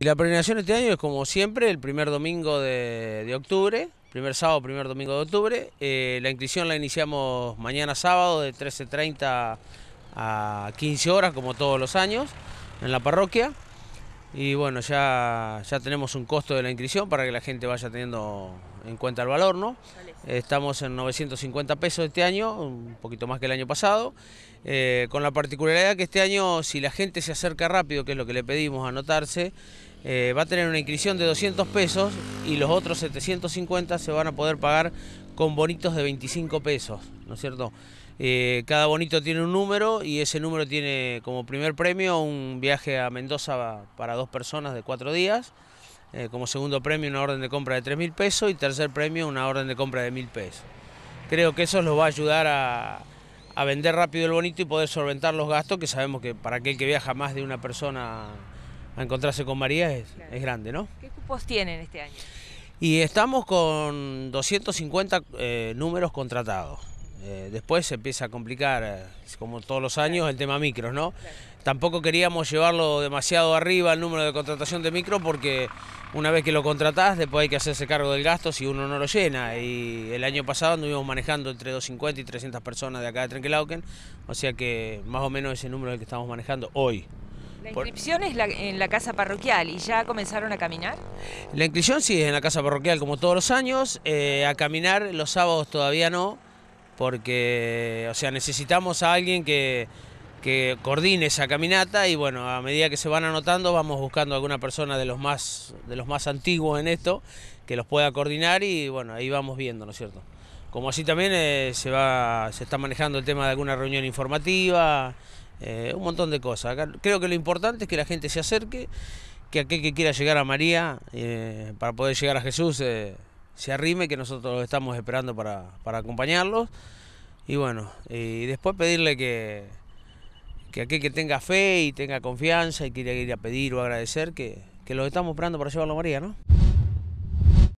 La prevención este año es como siempre, el primer domingo de, octubre, primer sábado, primer domingo de octubre. Eh, la inscripción la iniciamos mañana sábado de 13.30 a 15 horas, como todos los años, en la parroquia. Y bueno, ya, ya tenemos un costo de la inscripción para que la gente vaya teniendo en cuenta el valor, ¿no? Estamos en 950 pesos este año, un poquito más que el año pasado, eh, con la particularidad que este año si la gente se acerca rápido, que es lo que le pedimos anotarse, eh, va a tener una inscripción de 200 pesos y los otros 750 se van a poder pagar con bonitos de 25 pesos, ¿no es cierto? Eh, cada bonito tiene un número y ese número tiene como primer premio un viaje a Mendoza para dos personas de cuatro días. Eh, como segundo premio una orden de compra de 3.000 pesos y tercer premio una orden de compra de 1.000 pesos. Creo que eso los va a ayudar a, vender rápido el bonito y poder solventar los gastos que sabemos que para aquel que viaja más de una persona a encontrarse con María es, grande, ¿no? ¿Qué cupos tienen este año? Y estamos con 250 eh, números contratados. Eh, después se empieza a complicar, como todos los años, el tema micros, ¿no? tampoco queríamos llevarlo demasiado arriba el número de contratación de micro porque una vez que lo contratás, después hay que hacerse cargo del gasto si uno no lo llena. Y el año pasado anduvimos manejando entre 250 y 300 personas de acá de trenquelauken o sea que más o menos ese número es el que estamos manejando hoy. La inscripción es en la casa parroquial y ya comenzaron a caminar. La inscripción sí es en la casa parroquial como todos los años. Eh, a caminar los sábados todavía no, porque, o sea, necesitamos a alguien que que coordine esa caminata y bueno, a medida que se van anotando vamos buscando alguna persona de los más, de los más antiguos en esto que los pueda coordinar y bueno, ahí vamos viendo, ¿no es cierto? Como así también eh, se, va, se está manejando el tema de alguna reunión informativa, eh, un montón de cosas. creo que lo importante es que la gente se acerque, que aquel que quiera llegar a María eh, para poder llegar a Jesús se arrime, que nosotros estamos esperando para, para acompañarlos. Y bueno, y después pedirle que, que aquel que tenga fe y tenga confianza y quiera ir a pedir o agradecer, que, que los estamos esperando para llevarlo a María, ¿no?